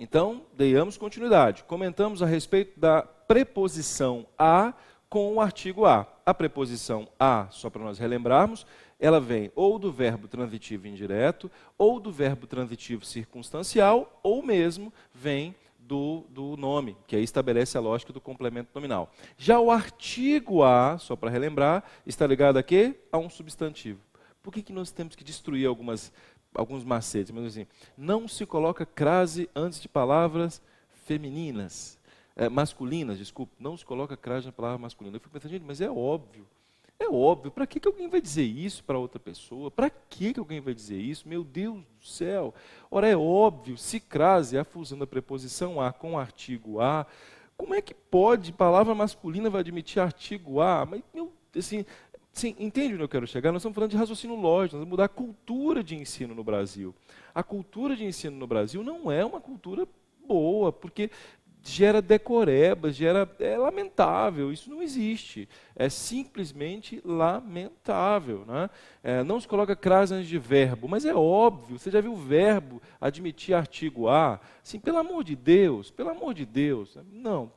Então, deiamos continuidade. Comentamos a respeito da preposição a com o artigo a. A preposição a, só para nós relembrarmos, ela vem ou do verbo transitivo indireto, ou do verbo transitivo circunstancial, ou mesmo vem do, do, nome, que aí estabelece a lógica do complemento nominal. Já o artigo a, só para relembrar, está ligado a quê? A um substantivo. Por que, que nós temos que destruir algumas alguns macetes, mas assim, não se coloca crase antes de palavras femininas, é, masculinas, desculpe, não se coloca crase na palavra masculina. Eu fico pensando, gente, mas é óbvio, é óbvio, para que, que alguém vai dizer isso para outra pessoa? Para que, que alguém vai dizer isso? Meu Deus do céu! Ora, é óbvio, se crase, é a fusão da preposição a com o artigo a, como é que pode palavra masculina vai admitir artigo a? Mas, meu, assim, Sim, entende onde eu quero chegar? Nós estamos falando de raciocínio lógico, nós vamos mudar a cultura de ensino no Brasil. A cultura de ensino no Brasil não é uma cultura boa, porque gera decorebas, gera é lamentável, isso não existe, é simplesmente lamentável, né? É, não se coloca crase antes de verbo, mas é óbvio, você já viu o verbo admitir artigo A, assim, pelo amor de Deus, pelo amor de Deus, né? não,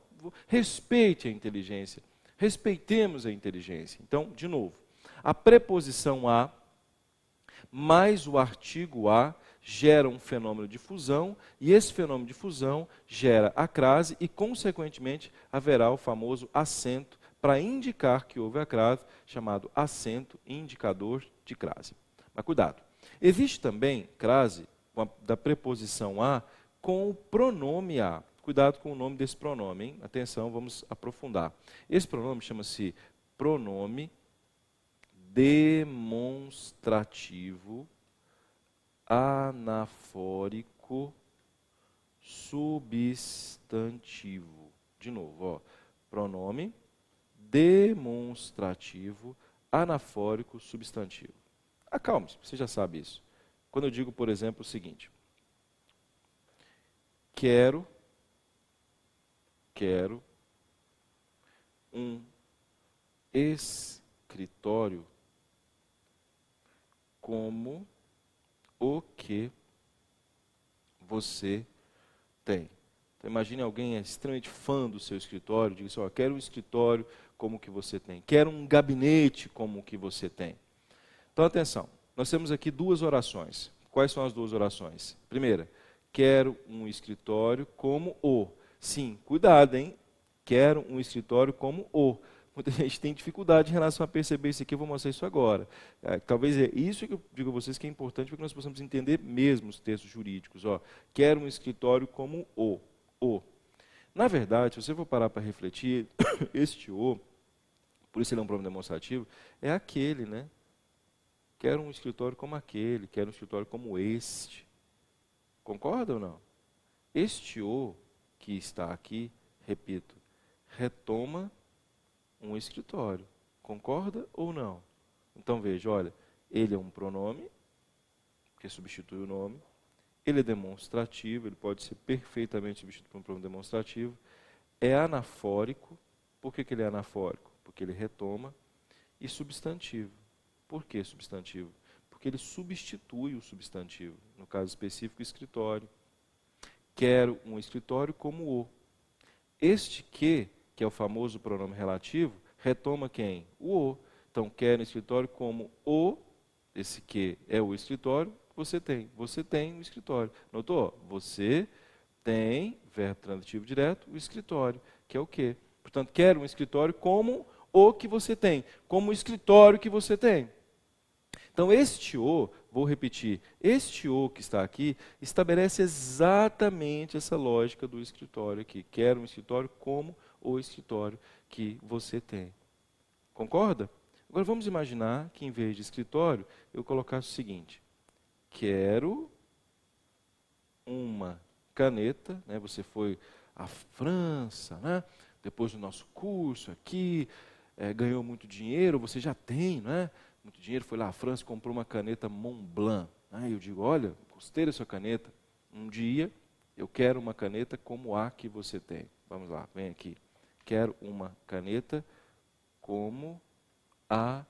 respeite a inteligência. Respeitemos a inteligência. Então, de novo, a preposição a mais o artigo a gera um fenômeno de fusão, e esse fenômeno de fusão gera a crase, e, consequentemente, haverá o famoso acento para indicar que houve a crase, chamado acento indicador de crase. Mas cuidado. Existe também crase da preposição a com o pronome a. Cuidado com o nome desse pronome, hein? Atenção, vamos aprofundar. Esse pronome chama-se pronome demonstrativo anafórico substantivo. De novo, ó, pronome demonstrativo anafórico substantivo. Acalme-se, você já sabe isso. Quando eu digo, por exemplo, o seguinte: quero quero um escritório como o que você tem. Então, imagine alguém é extremamente fã do seu escritório, diga assim, quero um escritório como o que você tem, quero um gabinete como o que você tem. Então, atenção, nós temos aqui duas orações. Quais são as duas orações? Primeira, quero um escritório como o. Sim, cuidado, hein? Quero um escritório como o. Muita gente tem dificuldade em relação a perceber isso aqui, eu vou mostrar isso agora. É, talvez é isso que eu digo a vocês que é importante para que nós possamos entender mesmo os textos jurídicos. Ó, quero um escritório como o. O. Na verdade, se você for parar para refletir, este O, por isso ele é um problema demonstrativo, é aquele, né? Quero um escritório como aquele, quero um escritório como este. Concorda ou não? Este O que está aqui, repito, retoma um escritório. Concorda ou não? Então veja, olha, ele é um pronome, que substitui o nome, ele é demonstrativo, ele pode ser perfeitamente substituído por um pronome demonstrativo, é anafórico, por que, que ele é anafórico? Porque ele retoma, e substantivo. Por que substantivo? Porque ele substitui o substantivo, no caso específico, escritório quero um escritório como o. Este que, que é o famoso pronome relativo, retoma quem? O o. Então, quero um escritório como o, esse que é o escritório, você tem. Você tem um escritório. Notou? Você tem, verbo transitivo direto, o escritório, que é o que. Portanto, quero um escritório como o que você tem, como o escritório que você tem. Então, este O, vou repetir, este O que está aqui estabelece exatamente essa lógica do escritório aqui. Quero um escritório como o escritório que você tem. Concorda? Agora vamos imaginar que em vez de escritório, eu colocasse o seguinte: quero uma caneta, né? Você foi à França, né? Depois do nosso curso aqui, é, ganhou muito dinheiro, você já tem, né? muito dinheiro, foi lá à França e comprou uma caneta Montblanc. Aí eu digo, olha, gostei dessa caneta, um dia eu quero uma caneta como a que você tem. Vamos lá, vem aqui. Quero uma caneta como a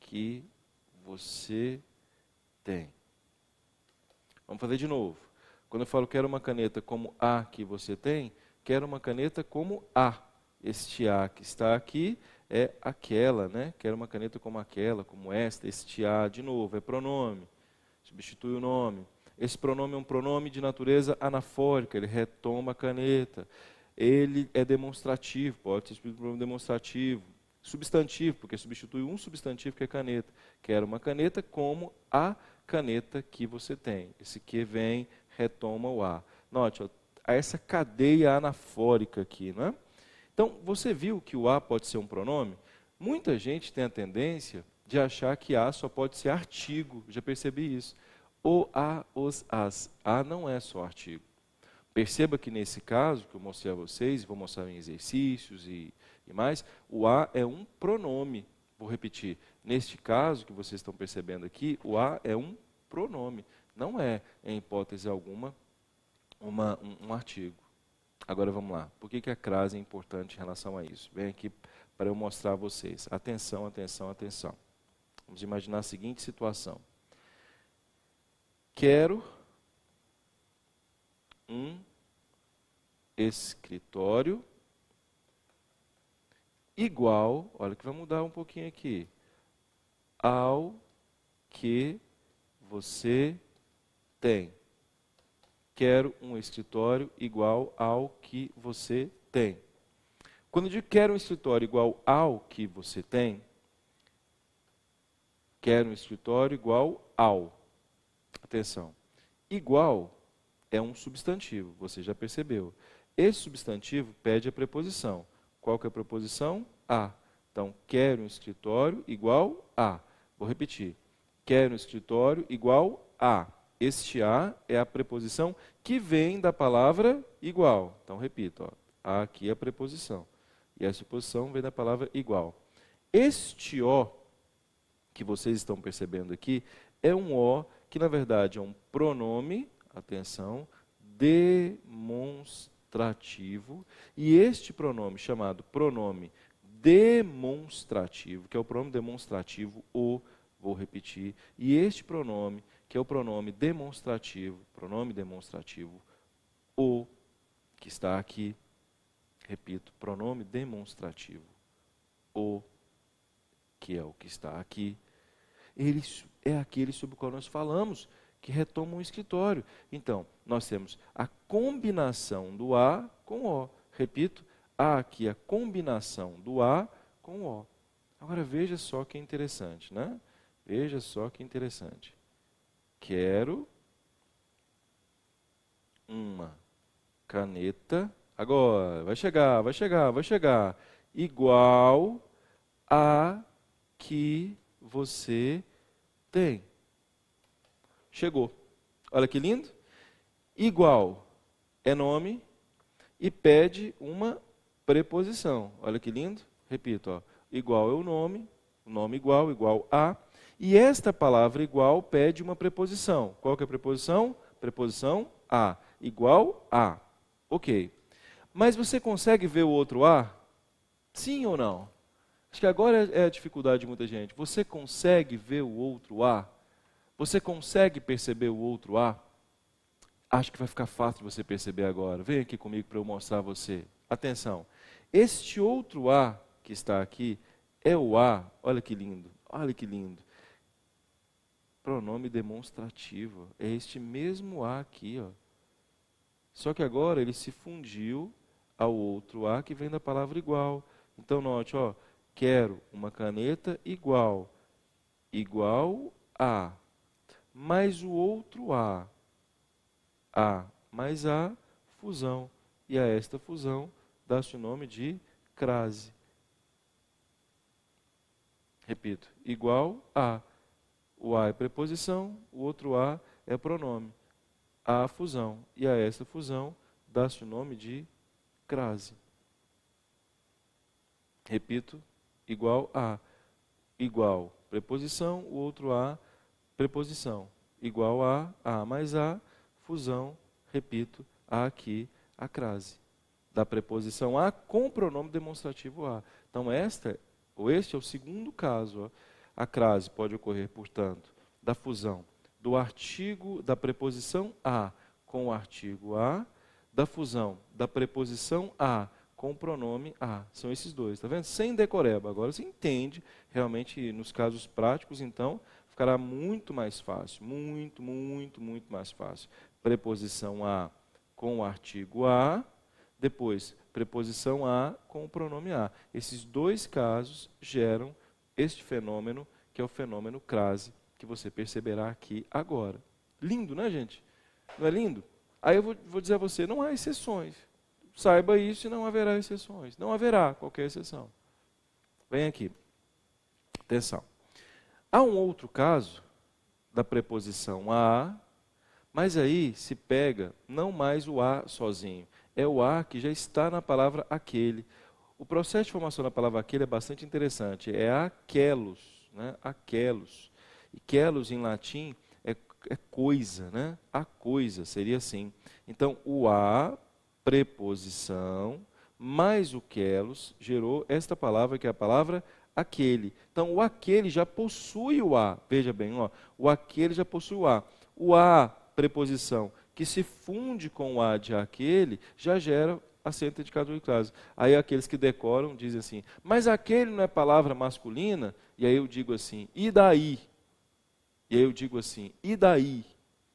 que você tem. Vamos fazer de novo. Quando eu falo quero uma caneta como a que você tem, quero uma caneta como a. Este a que está aqui é aquela, né? Quero uma caneta como aquela, como esta, este a, de novo, é pronome. Substitui o nome. Esse pronome é um pronome de natureza anafórica, ele retoma a caneta. Ele é demonstrativo, pode ser pronome demonstrativo. Substantivo, porque substitui um substantivo que é caneta. Quero uma caneta como a caneta que você tem. Esse que vem retoma o a. Note, ó, essa cadeia anafórica aqui, não é? Então, você viu que o a pode ser um pronome? Muita gente tem a tendência de achar que a só pode ser artigo, já percebi isso. O a, os, as. A não é só artigo. Perceba que nesse caso, que eu mostrei a vocês, vou mostrar em exercícios e, e mais, o a é um pronome. Vou repetir. Neste caso que vocês estão percebendo aqui, o a é um pronome. Não é, em hipótese alguma, uma, um, um artigo. Agora vamos lá. Por que, que a crase é importante em relação a isso? Vem aqui para eu mostrar a vocês. Atenção, atenção, atenção. Vamos imaginar a seguinte situação. Quero um escritório igual, olha que vai mudar um pouquinho aqui, ao que você tem quero um escritório igual ao que você tem. Quando eu digo quero um escritório igual ao que você tem, quero um escritório igual ao. Atenção. Igual é um substantivo, você já percebeu. Esse substantivo pede a preposição. Qual que é a preposição? A. Então, quero um escritório igual a. Vou repetir. Quero um escritório igual a. Este a é a preposição que vem da palavra igual. Então, repito, ó, a aqui é a preposição. E a suposição vem da palavra igual. Este o que vocês estão percebendo aqui é um o que, na verdade, é um pronome, atenção, demonstrativo. E este pronome, chamado pronome demonstrativo, que é o pronome demonstrativo o, vou repetir, e este pronome que é o pronome demonstrativo, pronome demonstrativo o que está aqui. Repito, pronome demonstrativo o que é o que está aqui. Ele é aquele sobre o qual nós falamos, que retoma o escritório. Então, nós temos a combinação do A com O. Repito, há aqui a combinação do A com O. Agora veja só que interessante, né? Veja só que interessante. Quero uma caneta. Agora, vai chegar, vai chegar, vai chegar. Igual a que você tem. Chegou. Olha que lindo. Igual é nome e pede uma preposição. Olha que lindo. Repito, ó. igual é o nome, o nome igual, igual a. E esta palavra igual pede uma preposição. Qual que é a preposição? Preposição a. Igual a. Ok. Mas você consegue ver o outro a? Sim ou não? Acho que agora é a dificuldade de muita gente. Você consegue ver o outro a? Você consegue perceber o outro a? Acho que vai ficar fácil de você perceber agora. Vem aqui comigo para eu mostrar a você. Atenção. Este outro a que está aqui é o a. Olha que lindo. Olha que lindo pronome demonstrativo. É este mesmo A aqui, ó. Só que agora ele se fundiu ao outro A que vem da palavra igual. Então note, ó, quero uma caneta igual, igual a, mais o outro A, A mais A, fusão. E a esta fusão dá-se o nome de crase. Repito, igual a o A é preposição, o outro A é pronome. A fusão. E a esta fusão dá-se o nome de crase. Repito, igual a. Igual preposição, o outro a preposição. Igual a a mais a, fusão, repito, a aqui, a crase. Da preposição a com o pronome demonstrativo a. Então, esta, ou este é o segundo caso. Ó a crase pode ocorrer, portanto, da fusão do artigo da preposição a com o artigo a, da fusão da preposição a com o pronome a. São esses dois, está vendo? Sem decoreba. Agora você entende, realmente, nos casos práticos, então, ficará muito mais fácil. Muito, muito, muito mais fácil. Preposição a com o artigo a, depois preposição a com o pronome a. Esses dois casos geram este fenômeno, que é o fenômeno crase, que você perceberá aqui agora. Lindo, né, gente? Não é lindo? Aí eu vou, vou dizer a você: não há exceções. Saiba isso e não haverá exceções. Não haverá qualquer exceção. Vem aqui. Atenção. Há um outro caso da preposição a, mas aí se pega não mais o a sozinho, é o a que já está na palavra aquele. O processo de formação da palavra aquele é bastante interessante. É aquelos, né? aquelos. E quelos em latim é, é coisa, né? A coisa, seria assim. Então, o a, preposição, mais o quelos, gerou esta palavra que é a palavra aquele. Então, o aquele já possui o a. Veja bem, ó, o aquele já possui o a. O a, preposição, que se funde com o a de aquele, já gera assento de cada um em casa. Aí aqueles que decoram dizem assim, mas aquele não é palavra masculina? E aí eu digo assim, e daí? E aí eu digo assim, e daí?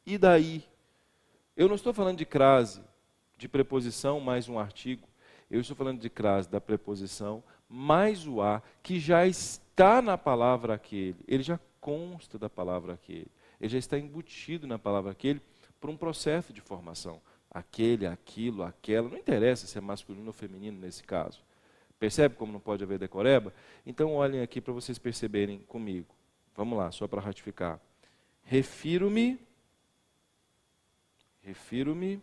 E daí? Eu não estou falando de crase, de preposição mais um artigo. Eu estou falando de crase da preposição mais o a, que já está na palavra aquele. Ele já consta da palavra aquele. Ele já está embutido na palavra aquele por um processo de formação aquele, aquilo, aquela, não interessa se é masculino ou feminino nesse caso. Percebe como não pode haver decoreba? Então olhem aqui para vocês perceberem comigo. Vamos lá, só para ratificar. Refiro-me refiro-me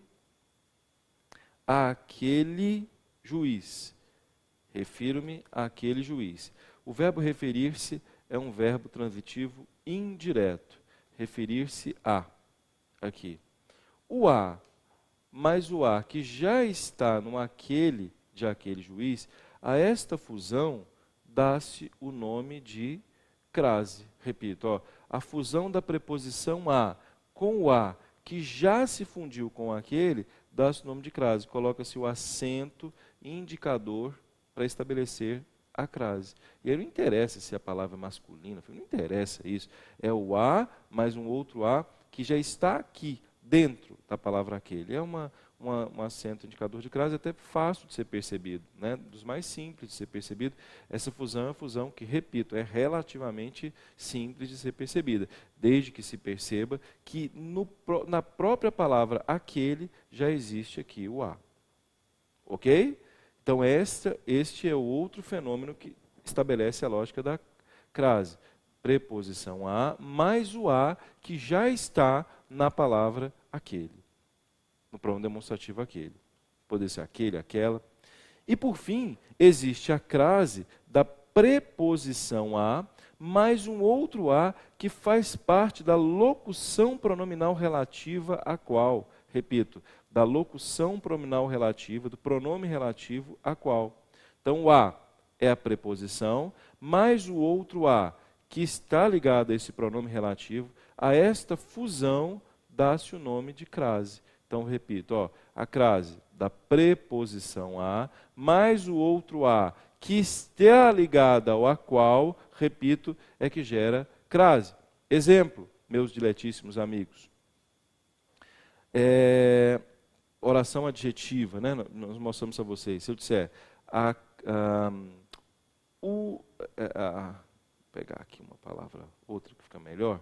àquele juiz. Refiro-me àquele juiz. O verbo referir-se é um verbo transitivo indireto. Referir-se a aqui. O a mas o ar que já está no aquele de aquele juiz, a esta fusão dá-se o nome de crase. Repito, ó, a fusão da preposição a com o a que já se fundiu com aquele, dá-se o nome de crase. Coloca-se o acento indicador para estabelecer a crase. E aí não interessa se é a palavra é masculina, não interessa isso. É o A mais um outro A que já está aqui dentro da palavra aquele. É uma, uma, um acento indicador de crase até fácil de ser percebido, né? dos mais simples de ser percebido. Essa fusão é uma fusão que, repito, é relativamente simples de ser percebida, desde que se perceba que no, na própria palavra aquele já existe aqui o a. Ok? Então, esta, este é o outro fenômeno que estabelece a lógica da crase. Preposição a mais o a que já está na palavra aquele. No pronome demonstrativo, aquele. Poder ser aquele, aquela. E por fim, existe a crase da preposição a, mais um outro a que faz parte da locução pronominal relativa a qual. Repito, da locução pronominal relativa, do pronome relativo a qual. Então, o a é a preposição, mais o outro a, que está ligado a esse pronome relativo, a esta fusão dá-se o nome de crase. Então, repito, ó, a crase da preposição a, mais o outro a, que está ligada ao a qual, repito, é que gera crase. Exemplo, meus diletíssimos amigos. É, oração adjetiva, né? Nós mostramos a vocês. Se eu disser a, a, o, é, a, a, pegar aqui uma palavra, outra que fica melhor.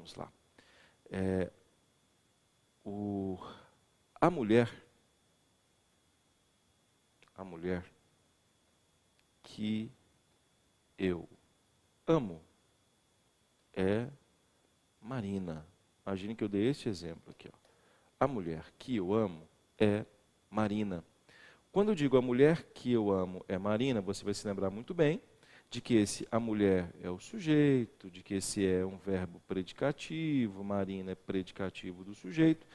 Vamos lá. É, o, a mulher, a mulher que eu amo é Marina. Imagine que eu dei este exemplo aqui. Ó. A mulher que eu amo é Marina. Quando eu digo a mulher que eu amo é Marina, você vai se lembrar muito bem de que esse a mulher é o sujeito, de que esse é um verbo predicativo, Marina é predicativo do sujeito,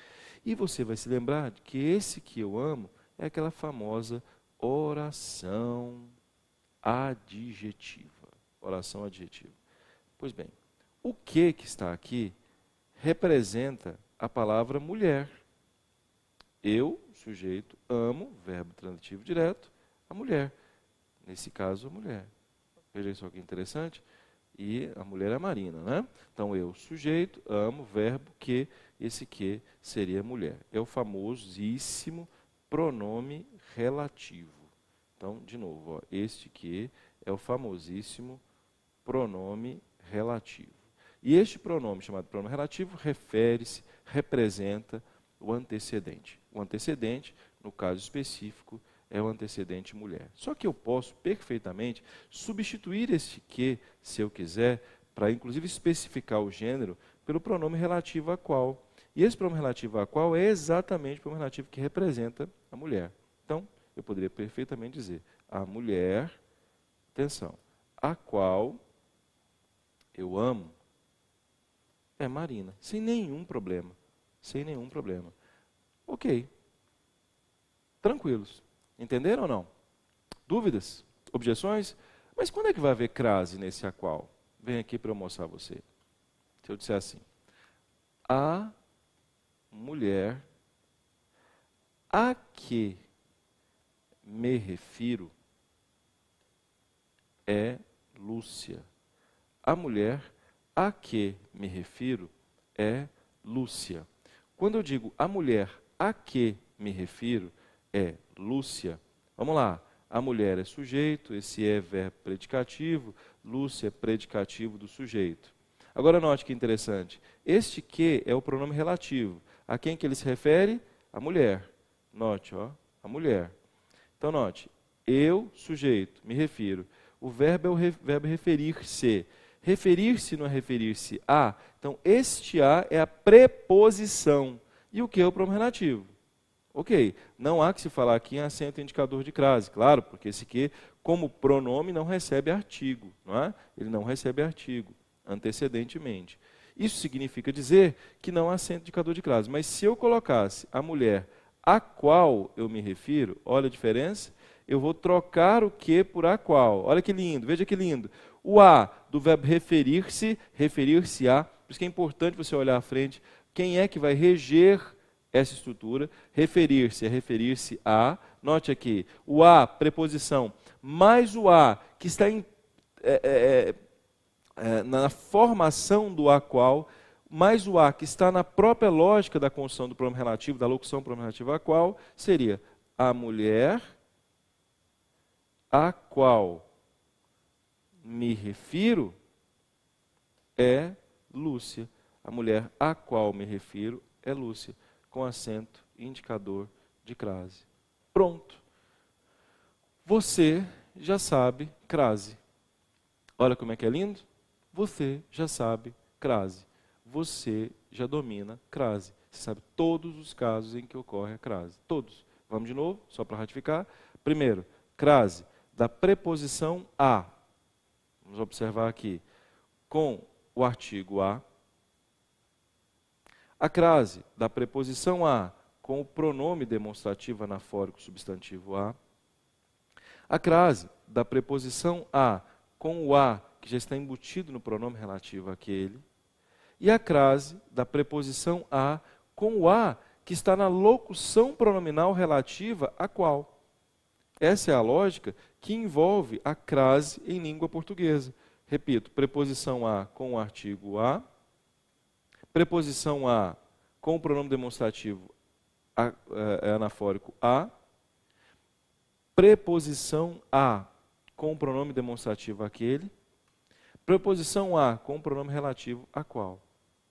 e você vai se lembrar de que esse que eu amo é aquela famosa oração adjetiva. Oração adjetiva. Pois bem, o que que está aqui representa a palavra mulher. Eu, sujeito, amo, verbo transitivo direto, a mulher. Nesse caso, a mulher. Veja só que interessante. E a mulher é marina, né? Então eu, sujeito, amo, verbo que, esse que seria mulher. É o famosíssimo pronome relativo. Então, de novo, ó, este que é o famosíssimo pronome relativo. E este pronome, chamado pronome relativo, refere-se, representa o antecedente. O antecedente, no caso específico, é o antecedente mulher. Só que eu posso perfeitamente substituir esse que, se eu quiser, para inclusive especificar o gênero, pelo pronome relativo a qual. E esse pronome relativo a qual é exatamente o pronome relativo que representa a mulher. Então, eu poderia perfeitamente dizer a mulher, atenção, a qual eu amo é Marina, sem nenhum problema, sem nenhum problema. OK. Tranquilos. Entenderam ou não? Dúvidas? Objeções? Mas quando é que vai haver crase nesse a qual? Vem aqui para eu mostrar a você. Se eu disser assim, a mulher a que me refiro é Lúcia. A mulher a que me refiro é Lúcia. Quando eu digo a mulher a que me refiro, é Lúcia. Vamos lá. A mulher é sujeito, esse é verbo predicativo, Lúcia é predicativo do sujeito. Agora note que interessante. Este que é o pronome relativo. A quem que ele se refere? A mulher. Note, ó, a mulher. Então note, eu, sujeito, me refiro. O verbo é o re, verbo referir-se. Referir-se não é referir-se a. Então, este a é a preposição. E o que é o pronome relativo? Ok, não há que se falar aqui em acento indicador de crase, claro, porque esse que, como pronome, não recebe artigo, não é? Ele não recebe artigo antecedentemente. Isso significa dizer que não há acento indicador de crase. Mas se eu colocasse a mulher a qual eu me refiro, olha a diferença, eu vou trocar o que por a qual. Olha que lindo, veja que lindo. O a do verbo referir-se, referir-se a. Por isso que é importante você olhar à frente quem é que vai reger essa estrutura, referir-se é referir-se a, note aqui, o a, preposição, mais o a, que está em, é, é, é, é na formação do a qual, mais o a, que está na própria lógica da construção do pronome relativo, da locução pronome relativo a qual, seria a mulher a qual me refiro é Lúcia. A mulher a qual me refiro é Lúcia com acento indicador de crase. Pronto. Você já sabe crase. Olha como é que é lindo. Você já sabe crase. Você já domina crase. Você sabe todos os casos em que ocorre a crase. Todos. Vamos de novo, só para ratificar. Primeiro, crase da preposição a. Vamos observar aqui. Com o artigo a, a crase da preposição a com o pronome demonstrativo anafórico substantivo a. A crase da preposição a com o a que já está embutido no pronome relativo àquele. E a crase da preposição a com o a que está na locução pronominal relativa a qual. Essa é a lógica que envolve a crase em língua portuguesa. Repito, preposição a com o artigo a preposição a com o pronome demonstrativo a, é, é, anafórico a, preposição a com o pronome demonstrativo aquele, preposição a com o pronome relativo a qual.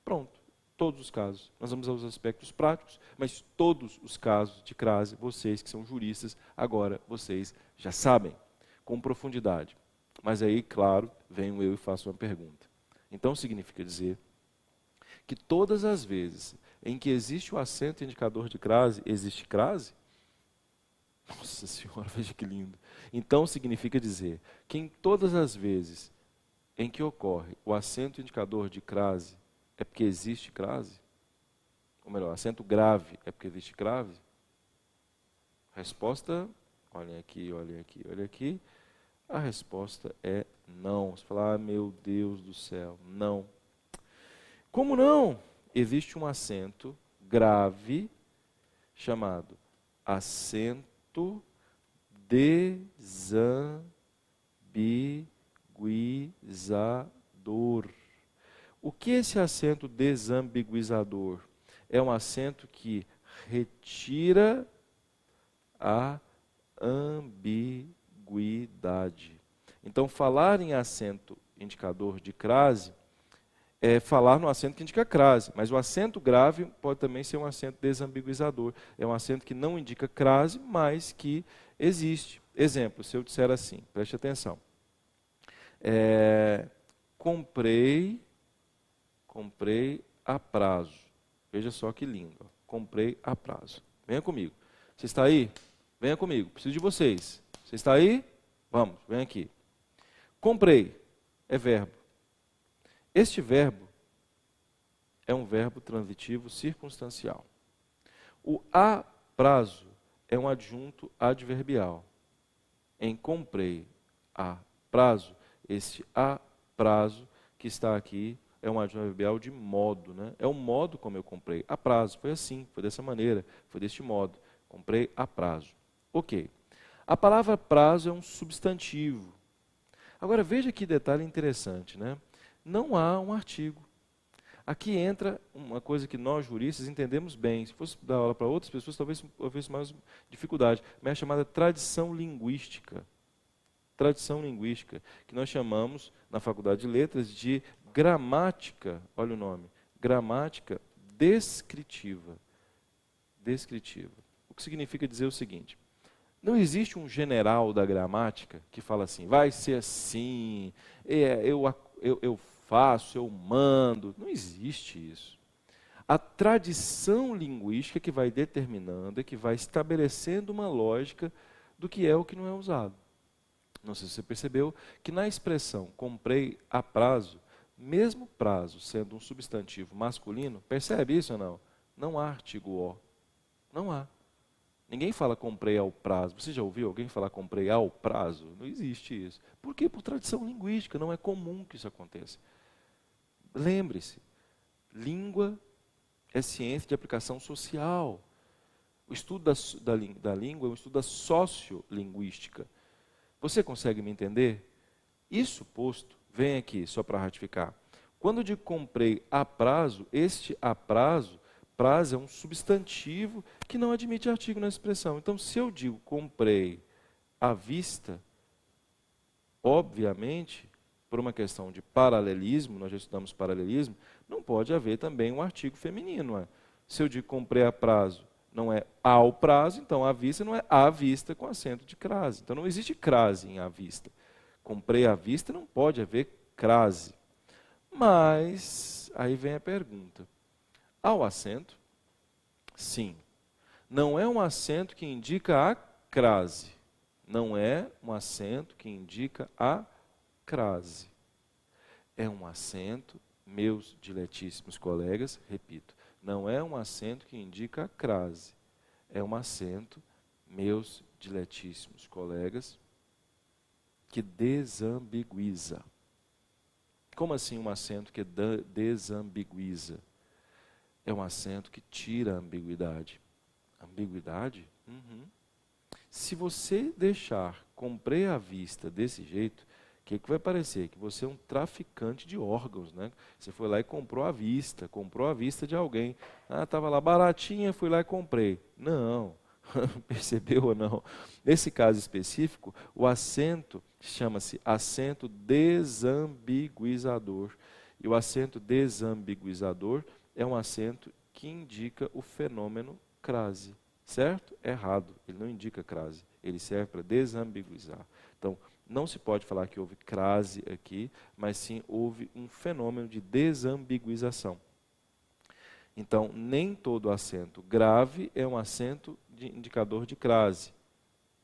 Pronto, todos os casos. Nós vamos aos aspectos práticos, mas todos os casos de crase, vocês que são juristas, agora vocês já sabem, com profundidade. Mas aí, claro, venho eu e faço uma pergunta. Então significa dizer que todas as vezes em que existe o acento indicador de crase, existe crase? Nossa Senhora, veja que lindo. Então significa dizer que em todas as vezes em que ocorre o acento indicador de crase, é porque existe crase? Ou melhor, acento grave é porque existe crase? Resposta, olhem aqui, olhem aqui, olhem aqui. A resposta é não. Você fala, ah, meu Deus do céu, não. Como não? Existe um acento grave chamado acento desambiguizador. O que é esse acento desambiguizador? É um acento que retira a ambiguidade. Então, falar em acento indicador de crase é, falar no acento que indica crase, mas o acento grave pode também ser um acento desambiguizador. É um acento que não indica crase, mas que existe. Exemplo, se eu disser assim, preste atenção. É, comprei, comprei a prazo. Veja só que lindo. Ó. Comprei a prazo. Venha comigo. Você está aí? Venha comigo. Preciso de vocês. Você está aí? Vamos, vem aqui. Comprei é verbo. Este verbo é um verbo transitivo circunstancial. O a prazo é um adjunto adverbial. Em comprei a prazo, esse a prazo que está aqui é um adverbial de modo, né? É o modo como eu comprei a prazo. Foi assim, foi dessa maneira, foi deste modo. Comprei a prazo. Ok. A palavra prazo é um substantivo. Agora veja que detalhe interessante, né? não há um artigo. Aqui entra uma coisa que nós juristas entendemos bem. Se fosse dar aula para outras pessoas, talvez houvesse mais dificuldade. Mas é a chamada tradição linguística. Tradição linguística, que nós chamamos na Faculdade de Letras de gramática, olha o nome, gramática descritiva. Descritiva. O que significa dizer o seguinte: não existe um general da gramática que fala assim, vai ser assim, é, eu, eu, eu faço, eu mando. Não existe isso. A tradição linguística que vai determinando e que vai estabelecendo uma lógica do que é o que não é usado. Não sei se você percebeu que na expressão comprei a prazo, mesmo prazo sendo um substantivo masculino, percebe isso ou não? Não há artigo O. Não há. Ninguém fala comprei ao prazo. Você já ouviu alguém falar comprei ao prazo? Não existe isso. Por quê? Por tradição linguística, não é comum que isso aconteça. Lembre-se, língua é ciência de aplicação social. O estudo da, da, da língua é um estudo da sociolinguística. Você consegue me entender? Isso posto, vem aqui só para ratificar. Quando eu digo comprei a prazo, este a prazo, prazo é um substantivo que não admite artigo na expressão. Então, se eu digo comprei à vista, obviamente por uma questão de paralelismo, nós já estudamos paralelismo, não pode haver também um artigo feminino. É? Se eu digo comprei a prazo, não é ao prazo, então à vista não é à vista com acento de crase. Então não existe crase em à vista. Comprei à vista, não pode haver crase. Mas, aí vem a pergunta: ao acento? Sim. Não é um acento que indica a crase. Não é um acento que indica a crase. É um acento, meus diletíssimos colegas, repito, não é um acento que indica a crase. É um acento, meus diletíssimos colegas, que desambiguiza. Como assim um acento que desambiguiza? É um acento que tira a ambiguidade. Ambiguidade? Uhum. Se você deixar comprei à vista desse jeito, que, que vai parecer? Que você é um traficante de órgãos, né? Você foi lá e comprou à vista, comprou à vista de alguém. Ah, estava lá baratinha, fui lá e comprei. Não, percebeu ou não? Nesse caso específico, o acento chama-se acento desambiguizador. E o acento desambiguizador é um acento que indica o fenômeno crase. Certo? Errado. Ele não indica crase. Ele serve para desambiguizar. Então, não se pode falar que houve crase aqui, mas sim houve um fenômeno de desambiguização. Então, nem todo acento grave é um acento de indicador de crase,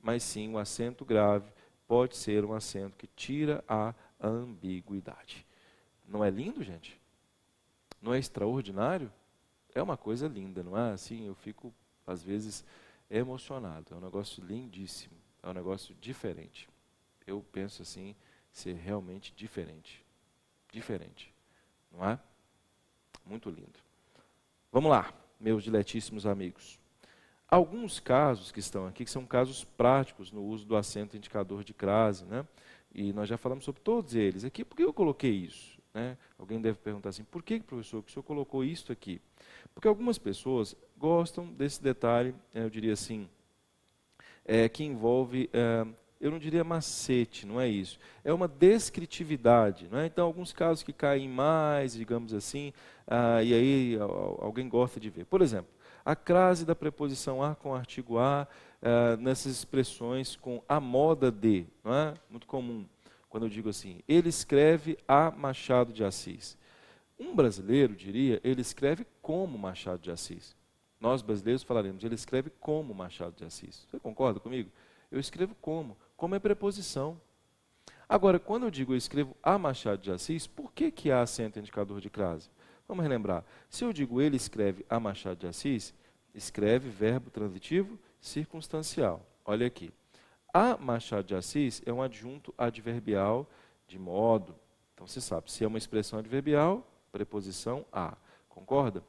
mas sim o um acento grave pode ser um acento que tira a ambiguidade. Não é lindo, gente? Não é extraordinário? É uma coisa linda, não é? Assim, eu fico, às vezes, emocionado. É um negócio lindíssimo, é um negócio diferente eu penso assim, ser realmente diferente. Diferente. Não é? Muito lindo. Vamos lá, meus diletíssimos amigos. Alguns casos que estão aqui, que são casos práticos no uso do acento indicador de crase, né? e nós já falamos sobre todos eles aqui, por que eu coloquei isso? Né? Alguém deve perguntar assim, por que, professor, que o senhor colocou isso aqui? Porque algumas pessoas gostam desse detalhe, eh, eu diria assim, é, que envolve eh, eu não diria macete, não é isso. É uma descritividade. Não é? Então, alguns casos que caem mais, digamos assim, ah, e aí alguém gosta de ver. Por exemplo, a crase da preposição a com artigo a, ah, nessas expressões com a moda de, não é? muito comum, quando eu digo assim, ele escreve a Machado de Assis. Um brasileiro diria, ele escreve como Machado de Assis. Nós brasileiros falaremos, ele escreve como Machado de Assis. Você concorda comigo? Eu escrevo como? como é preposição. Agora, quando eu digo eu escrevo a Machado de Assis, por que, que há acento é indicador de crase? Vamos relembrar. Se eu digo ele escreve a Machado de Assis, escreve verbo transitivo circunstancial. Olha aqui. A Machado de Assis é um adjunto adverbial de modo. Então você sabe, se é uma expressão adverbial, preposição a. Concorda?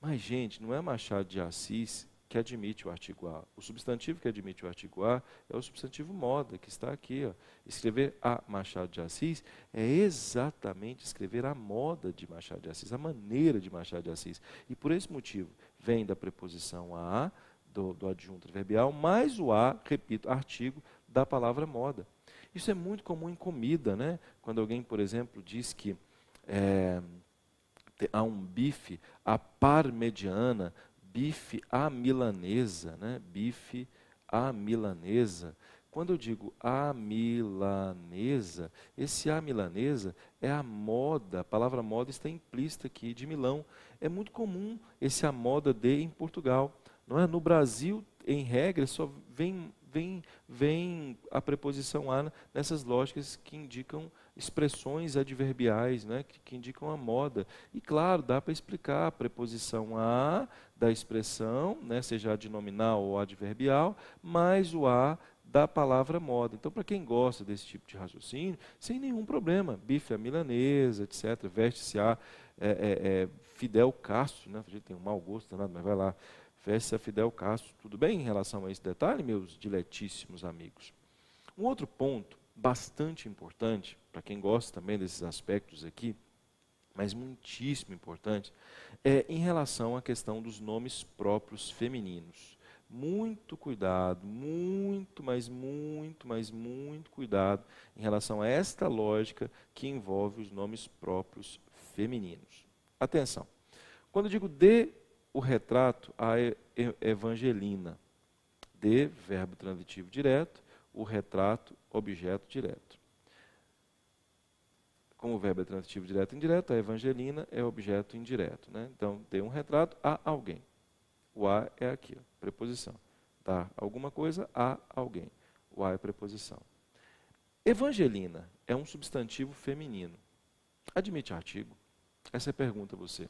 Mas, gente, não é Machado de Assis que admite o artigo A. O substantivo que admite o artigo A é o substantivo moda, que está aqui. Ó. Escrever a Machado de Assis é exatamente escrever a moda de Machado de Assis, a maneira de Machado de Assis. E por esse motivo, vem da preposição a, do, do adjunto adverbial, mais o a, repito, artigo da palavra moda. Isso é muito comum em comida, né? Quando alguém, por exemplo, diz que é, há um bife à mediana bife à milanesa, né? Bife à milanesa. Quando eu digo a milanesa, esse a milanesa é a moda, a palavra moda está implícita aqui, de Milão. É muito comum esse a moda de em Portugal. Não é? No Brasil, em regra, só vem, vem, vem a preposição a nessas lógicas que indicam expressões adverbiais né, que, que indicam a moda. E claro, dá para explicar a preposição a da expressão, né, seja adnominal ou adverbial, mais o a da palavra moda. Então, para quem gosta desse tipo de raciocínio, sem nenhum problema, bife a milanesa, etc., veste-se a é, é, é, Fidel Castro, né? tem um mau gosto nada, mas vai lá, veste-se a Fidel Castro. Tudo bem em relação a esse detalhe, meus diletíssimos amigos? Um outro ponto bastante importante, para quem gosta também desses aspectos aqui, mas muitíssimo importante, é em relação à questão dos nomes próprios femininos. Muito cuidado, muito, mas muito, mas muito cuidado em relação a esta lógica que envolve os nomes próprios femininos. Atenção. Quando eu digo dê o retrato a Evangelina, d verbo transitivo direto, o retrato objeto direto. Como o verbo é transitivo direto e indireto, a evangelina é objeto indireto. Né? Então, tem um retrato a alguém. O a é aqui, ó, preposição. Dar alguma coisa a alguém. O a é preposição. Evangelina é um substantivo feminino. Admite artigo? Essa é a pergunta a você.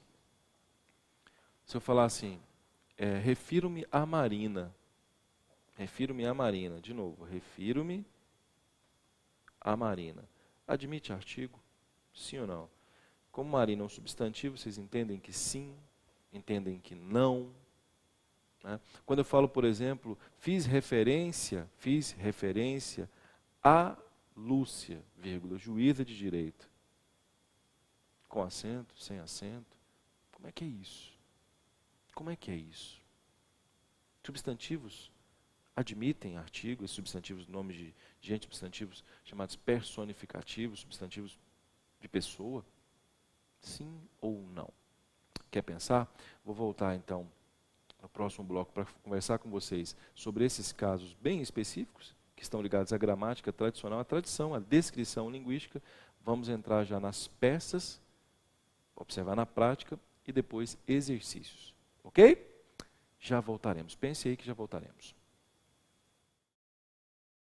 Se eu falar assim, é, refiro-me a Marina, Refiro-me à Marina. De novo, refiro-me à Marina. Admite artigo? Sim ou não? Como Marina é um substantivo, vocês entendem que sim, entendem que não. Né? Quando eu falo, por exemplo, fiz referência, fiz referência a Lúcia, vírgula, juíza de direito. Com acento, sem acento. Como é que é isso? Como é que é isso? Substantivos admitem artigos, substantivos, nomes de gente, substantivos chamados personificativos, substantivos de pessoa? Sim ou não? Quer pensar? Vou voltar então no próximo bloco para conversar com vocês sobre esses casos bem específicos que estão ligados à gramática tradicional, à tradição, à descrição linguística. Vamos entrar já nas peças, observar na prática e depois exercícios. Ok? Já voltaremos. Pense aí que já voltaremos.